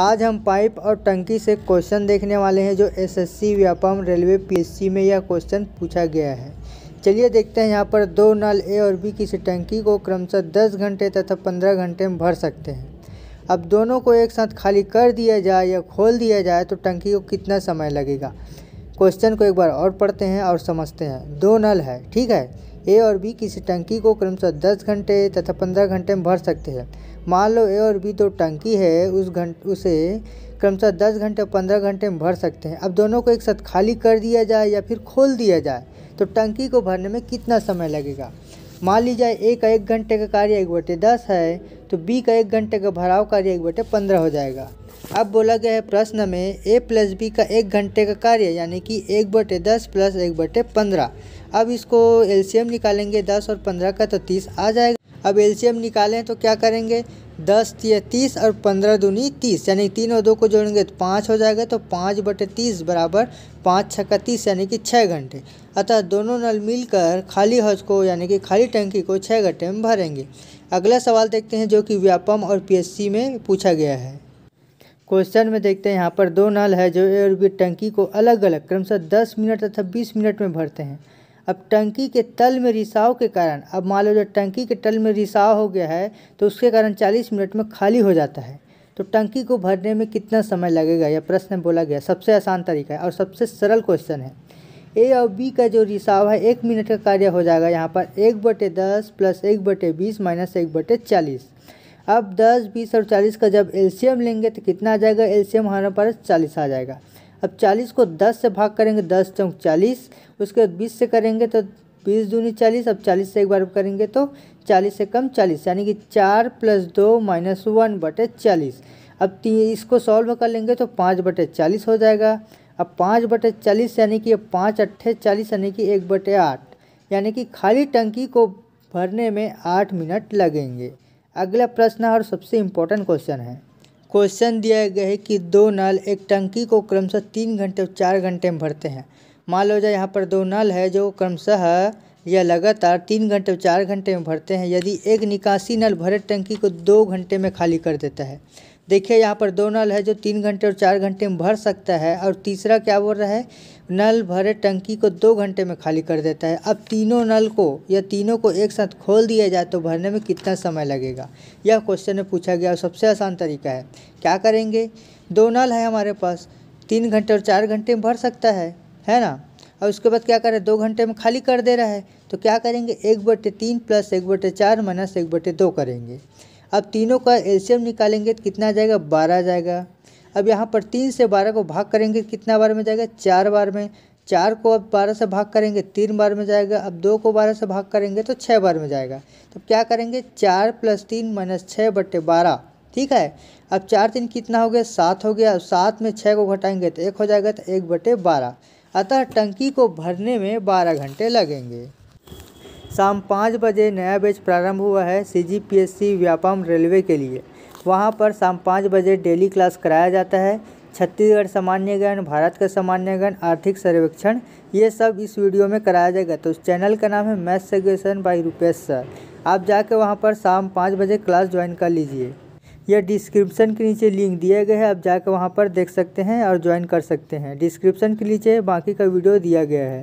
आज हम पाइप और टंकी से क्वेश्चन देखने वाले हैं जो एसएससी व्यापम रेलवे पीएससी में यह क्वेश्चन पूछा गया है चलिए देखते हैं यहाँ पर दो नल ए और बी किसी टंकी को क्रमशः दस घंटे तथा पंद्रह घंटे में भर सकते हैं अब दोनों को एक साथ खाली कर दिया जाए या खोल दिया जाए तो टंकी को कितना समय लगेगा क्वेश्चन को एक बार और पढ़ते हैं और समझते हैं दो नल है ठीक है ए और बी किसी टंकी को क्रमशः 10 घंटे तथा 15 घंटे में भर सकते हैं मान लो ए और बी दो तो टंकी है उस घंट उसे क्रमशः दस घंटे पंद्रह घंटे में भर सकते हैं अब दोनों को एक साथ खाली कर दिया जाए या फिर खोल दिया जाए तो टंकी को भरने में कितना समय लगेगा मान लीजिए ए का एक घंटे का कार्य एक बटे दस है तो बी का एक घंटे का भराव कार्य एक बटे पंद्रह हो जाएगा अब बोला गया है प्रश्न में ए प्लस बी का एक घंटे का कार्य यानी कि एक बटे दस प्लस एक बटे पंद्रह अब इसको एलसीएम निकालेंगे दस और पंद्रह का तो तीस आ जाएगा अब एलसीएम निकालें तो क्या करेंगे दस या तीस और पंद्रह दूनी तीस यानी तीन और दो को जोड़ेंगे तो पाँच हो जाएगा तो पाँच बटे तीस बराबर पाँच छक्का तीस यानी कि छः घंटे अतः दोनों नल मिलकर खाली हौज को यानी कि खाली टंकी को छः घंटे में भरेंगे अगला सवाल देखते हैं जो कि व्यापम और पीएससी में पूछा गया है क्वेश्चन में देखते हैं यहाँ पर दो नल है जो ए और बी टंकी को अलग अलग क्रमशः दस मिनट तथा बीस मिनट में भरते हैं अब टंकी के तल में रिसाव के कारण अब मान लो जब टंकी के तल में रिसाव हो गया है तो उसके कारण चालीस मिनट में खाली हो जाता है तो टंकी को भरने में कितना समय लगेगा यह प्रश्न बोला गया सबसे आसान तरीका है और सबसे सरल क्वेश्चन है ए और बी का जो रिसाव है एक मिनट का कार्य हो जाएगा यहाँ पर एक बटे दस प्लस एक बटे बीस माइनस एक बटे चालीस अब दस बीस और चालीस का जब एल्शियम लेंगे तो कितना आ जाएगा एल्शियम हमारे पास चालीस आ जाएगा अब चालीस को दस से भाग करेंगे दस चौंक चालीस उसके बाद बीस से करेंगे तो बीस दूनी चालीस अब चालीस से एक बार करेंगे तो चालीस से कम चालीस यानी कि चार प्लस दो माइनस वन बटे चालीस अब इसको सॉल्व कर लेंगे तो पाँच बटे चालीस हो जाएगा अब पाँच बटे चालीस यानी कि पाँच अट्ठे चालीस यानी कि एक बटे आठ यानी कि खाली टंकी को भरने में आठ मिनट लगेंगे अगला प्रश्न और सबसे इम्पोर्टेंट क्वेश्चन है क्वेश्चन दिया गया है कि दो नल एक टंकी को क्रमशः तीन घंटे और चार घंटे में भरते हैं मान लो जाए यहाँ पर दो नल है जो क्रमशः या लगातार तीन घंटे और चार घंटे में भरते हैं यदि एक निकासी नल भरे टंकी को दो घंटे में खाली कर देता है देखिए यहाँ पर दो नल है जो तीन घंटे और चार घंटे में भर सकता है और तीसरा क्या बोल रहा है नल भरे टंकी को दो घंटे में खाली कर देता है अब तीनों नल को या तीनों को एक साथ खोल दिया जाए तो भरने में कितना समय लगेगा यह क्वेश्चन में पूछा गया और सबसे आसान तरीका है क्या करेंगे दो नल है हमारे पास तीन घंटे और चार घंटे में भर सकता है है ना और उसके बाद क्या करें दो घंटे में खाली कर दे रहा है तो क्या करेंगे एक बटे तीन प्लस एक बटे चार माइनस एक बटे दो करेंगे अब तीनों का एल्शियम निकालेंगे तो कितना जाएगा बारह जाएगा अब यहाँ पर तीन से बारह को भाग करेंगे कितना बार में जाएगा चार बार में चार को अब बारह से भाग करेंगे तीन बार में जाएगा अब दो को बारह से भाग करेंगे तो छः बार में जाएगा तो क्या करेंगे चार प्लस तीन माइनस छः बटे बारह ठीक है अब चार तीन कितना हो गया सात हो गया अब सात में छः को घटाएंगे तो एक हो जाएगा तो एक बटे बारह अतः टंकी को भरने में बारह घंटे लगेंगे शाम पाँच बजे नया बैच प्रारंभ हुआ है C G P S C Vyapam railway के लिए वहाँ पर शाम पाँच बजे डेली क्लास कराया जाता है छत्तीसगढ़ सामान्य भारत का सामान्य आर्थिक सर्वेक्षण ये सब इस वीडियो में कराया जाएगा तो उस चैनल का नाम है मैथ सेगेशन बाई रुपेश सर आप जाके वहाँ पर शाम पाँच बजे क्लास ज्वाइन कर लीजिए यह डिस्क्रिप्शन के नीचे लिंक दिया गया है आप जाकर वहाँ पर देख सकते हैं और ज्वाइन कर सकते हैं डिस्क्रिप्शन के नीचे बाकी का वीडियो दिया गया है